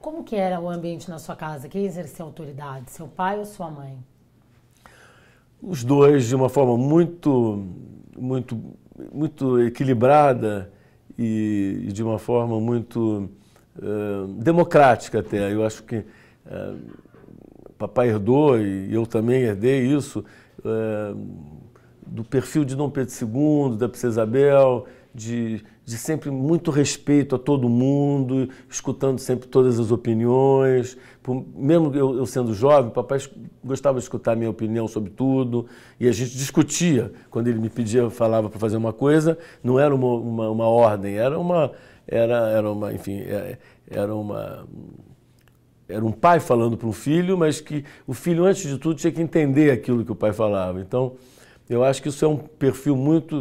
Como que era o ambiente na sua casa? Quem exercia autoridade, seu pai ou sua mãe? Os dois, de uma forma muito, muito, muito equilibrada e, e de uma forma muito uh, democrática até. Eu acho que uh, papai herdou e eu também herdei isso uh, do perfil de Dom Pedro II, da Princesa Isabel, de, de sempre muito respeito a todo mundo, escutando sempre todas as opiniões. Por, mesmo eu, eu, sendo jovem, papai gostava de escutar a minha opinião sobre tudo e a gente discutia. Quando ele me pedia, falava para fazer uma coisa, não era uma, uma, uma, ordem, era uma, era, era uma, enfim, é, era uma era um pai falando para um filho, mas que o filho, antes de tudo, tinha que entender aquilo que o pai falava. Então, eu acho que isso é um perfil muito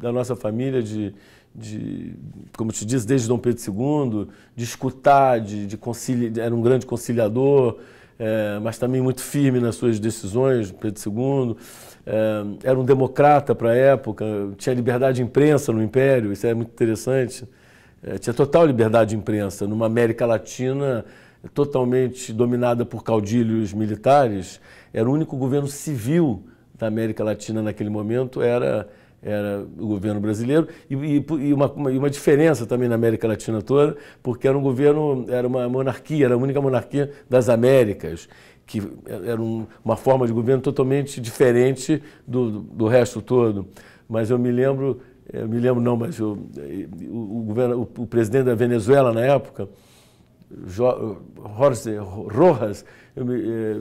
da nossa família de, de como te disse, desde Dom Pedro II, de escutar, de, de conciliar, era um grande conciliador, é, mas também muito firme nas suas decisões, Pedro II. É, era um democrata para a época, tinha liberdade de imprensa no Império, isso é muito interessante. É, tinha total liberdade de imprensa numa América Latina totalmente dominada por caudilhos militares. Era o único governo civil da América Latina naquele momento era, era o governo brasileiro e, e, e uma, uma, uma, diferença também na América Latina toda, porque era um governo, era uma monarquia, era a única monarquia das Américas, que era um, uma forma de governo totalmente diferente do, do, do resto todo. Mas eu me lembro eu me lembro não, mas eu, eh, o, o, governo, o, o, presidente da Venezuela na época, Jorge Rojas, eh,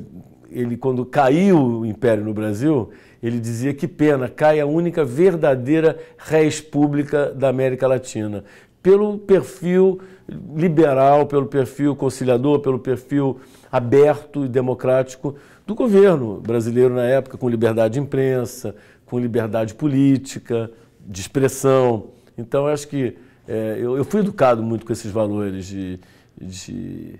ele quando caiu o império no Brasil, ele dizia que pena, cai a única verdadeira res pública da América Latina. Pelo perfil liberal, pelo perfil conciliador, pelo perfil aberto e democrático do governo brasileiro na época, com liberdade de imprensa, com liberdade política, de expressão. Então, acho que é, eu, eu fui educado muito com esses valores de de,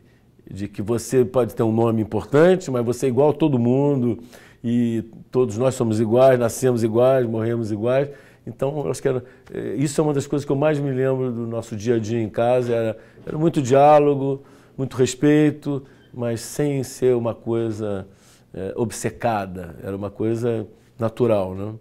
de que você pode ter um nome importante, mas você é igual a todo mundo e todos nós somos iguais, nascemos iguais, morremos iguais. Então, acho que era, eh, isso é uma das coisas que eu mais me lembro do nosso dia a dia em casa. Era, era muito diálogo, muito respeito, mas sem ser uma coisa é, obcecada. Era uma coisa natural, né?